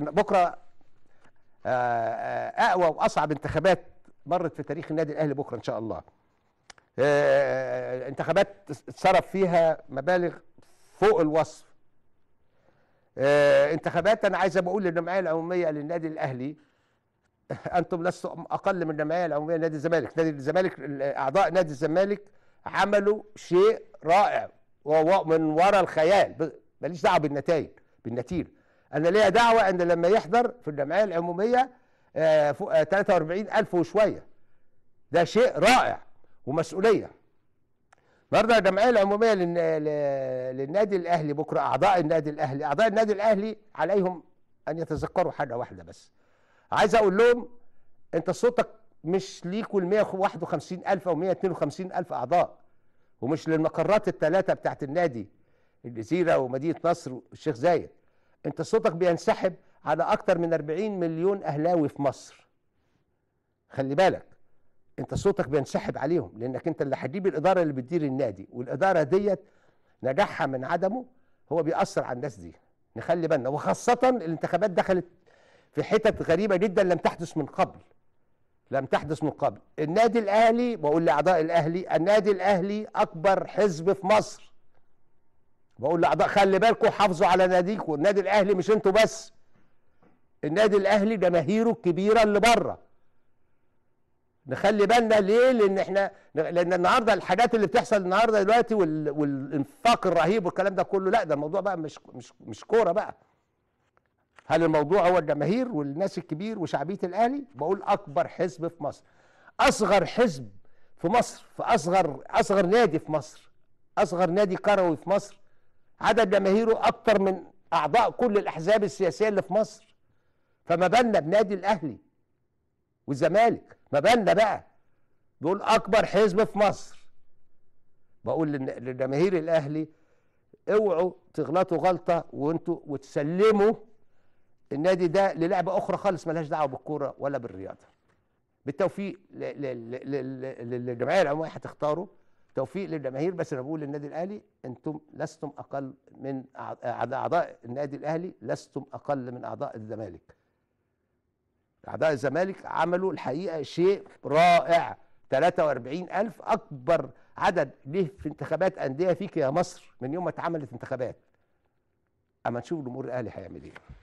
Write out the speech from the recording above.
بكره آه، آه، اقوى واصعب انتخابات مرت في تاريخ النادي الاهلي بكره ان شاء الله آه، انتخابات اتصرف فيها مبالغ فوق الوصف انتخابات انا عايز بقول للجمعيه العموميه للنادي الاهلي انتم لستم اقل من الجمعيه العموميه لنادي الزمالك نادي الزمالك اعضاء نادي الزمالك عملوا شيء رائع ومن من وراء الخيال ماليش دعوه بالنتائج بالنتيجه انا ليا دعوه ان لما يحضر في الجمعيه العموميه آه، فوق 43000 آه، وشويه ده شيء رائع ومسؤوليه النهارده الجمعيه العموميه للنادي الاهلي بكره اعضاء النادي الاهلي اعضاء النادي الاهلي عليهم ان يتذكروا حاجه واحده بس عايز اقول لهم انت صوتك مش ليكوا ال 151000 او 152000 اعضاء ومش للمقرات الثلاثه بتاعت النادي الجزيره ومدينه نصر والشيخ زايد انت صوتك بينسحب على اكتر من 40 مليون اهلاوي في مصر خلي بالك انت صوتك بينسحب عليهم لانك انت اللي هتجيب الاداره اللي بتدير النادي والاداره ديت نجاحها من عدمه هو بيأثر على الناس دي نخلي بالنا وخاصة الانتخابات دخلت في حتت غريبة جدا لم تحدث من قبل لم تحدث من قبل النادي الأهلي بقول لأعضاء الأهلي النادي الأهلي أكبر حزب في مصر بقول لاعضاء خلي بالكم حافظوا على ناديكم النادي الاهلي مش انتوا بس النادي الاهلي جماهيره الكبيره اللي بره نخلي بالنا ليه لان احنا لان النهارده الحاجات اللي بتحصل النهارده دلوقتي والانفاق الرهيب والكلام ده كله لا ده الموضوع بقى مش مش مش كوره بقى هل الموضوع هو الجماهير والناس الكبير وشعبيه الاهلي بقول اكبر حزب في مصر اصغر حزب في مصر في اصغر اصغر نادي في مصر اصغر نادي كروي في مصر عدد جماهيره اكتر من اعضاء كل الاحزاب السياسيه اللي في مصر فما بالنا بنادي الاهلي والزمالك ما بالنا بقى دول اكبر حزب في مصر بقول لجماهير الاهلي اوعوا تغلطوا غلطه وانتوا وتسلموا النادي ده للعبه اخرى خالص ملهاش دعوه بالكوره ولا بالرياضه بالتوفيق للجمعيه العموميه هتختاروا توفيق للجماهير بس انا بقول للنادي الاهلي انتم لستم اقل من اعضاء النادي الاهلي لستم اقل من اعضاء الزمالك اعضاء الزمالك عملوا الحقيقه شيء رائع 43000 اكبر عدد ليه في انتخابات انديه فيك يا مصر من يوم ما اتعملت انتخابات اما نشوف جمهور الاهلي هيعمل ايه